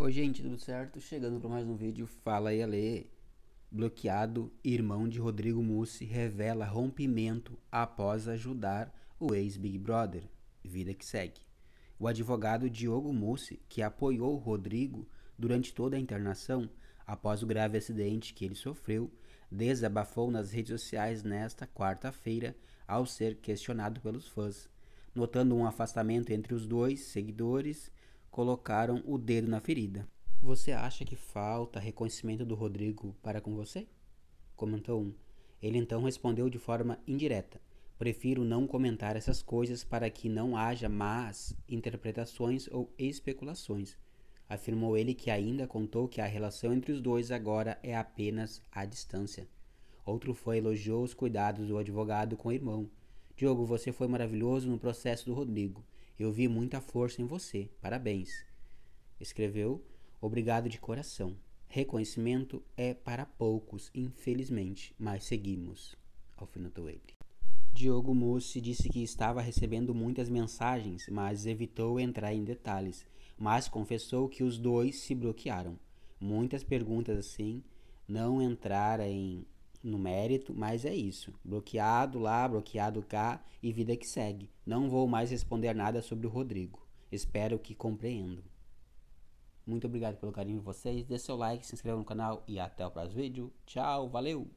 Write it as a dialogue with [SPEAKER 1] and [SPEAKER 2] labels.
[SPEAKER 1] Oi gente, tudo certo? Chegando para mais um vídeo, fala aí Ale. Bloqueado, irmão de Rodrigo Mussi revela rompimento após ajudar o ex-Big Brother. Vida que segue. O advogado Diogo Mussi, que apoiou Rodrigo durante toda a internação, após o grave acidente que ele sofreu, desabafou nas redes sociais nesta quarta-feira ao ser questionado pelos fãs, notando um afastamento entre os dois seguidores colocaram o dedo na ferida. Você acha que falta reconhecimento do Rodrigo para com você? Comentou um. Ele então respondeu de forma indireta: Prefiro não comentar essas coisas para que não haja más interpretações ou especulações. Afirmou ele que ainda contou que a relação entre os dois agora é apenas à distância. Outro foi elogiou os cuidados do advogado com o irmão. Diogo, você foi maravilhoso no processo do Rodrigo. Eu vi muita força em você. Parabéns. Escreveu: Obrigado de coração. Reconhecimento é para poucos, infelizmente, mas seguimos. Alfinetou ele. Diogo Mussi disse que estava recebendo muitas mensagens, mas evitou entrar em detalhes, mas confessou que os dois se bloquearam. Muitas perguntas assim, não entrar em no mérito, mas é isso. Bloqueado lá, bloqueado cá e vida que segue. Não vou mais responder nada sobre o Rodrigo. Espero que compreendam. Muito obrigado pelo carinho de vocês. Dê seu like, se inscreva no canal e até o próximo vídeo. Tchau, valeu!